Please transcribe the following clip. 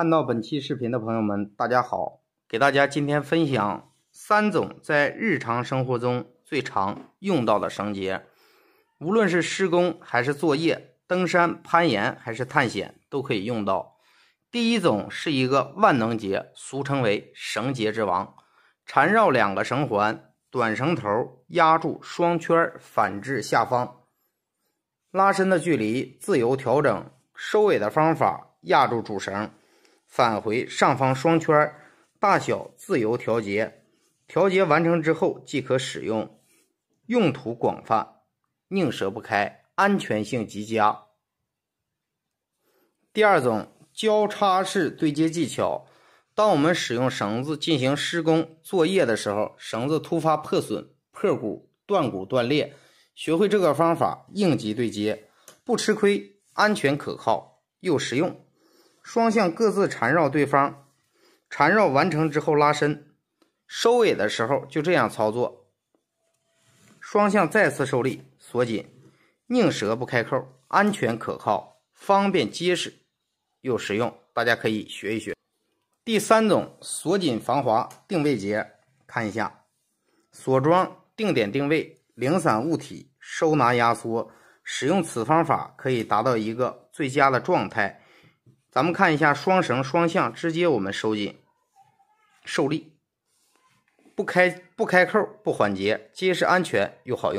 看到本期视频的朋友们，大家好！给大家今天分享三种在日常生活中最常用到的绳结，无论是施工还是作业、登山攀岩还是探险都可以用到。第一种是一个万能结，俗称为绳结之王，缠绕两个绳环，短绳头压住双圈，反至下方，拉伸的距离自由调整，收尾的方法压住主绳。返回上方双圈，大小自由调节，调节完成之后即可使用，用途广泛，拧折不开，安全性极佳。第二种交叉式对接技巧，当我们使用绳子进行施工作业的时候，绳子突发破损、破骨、断骨断裂，学会这个方法，应急对接不吃亏，安全可靠又实用。双向各自缠绕对方，缠绕完成之后拉伸，收尾的时候就这样操作。双向再次受力锁紧，宁折不开扣，安全可靠，方便结实又实用，大家可以学一学。第三种锁紧防滑定位结，看一下，锁桩定点定位，零散物体收拿压缩，使用此方法可以达到一个最佳的状态。咱们看一下双绳双向，直接我们收紧，受力，不开不开扣，不缓结，结实安全又好用。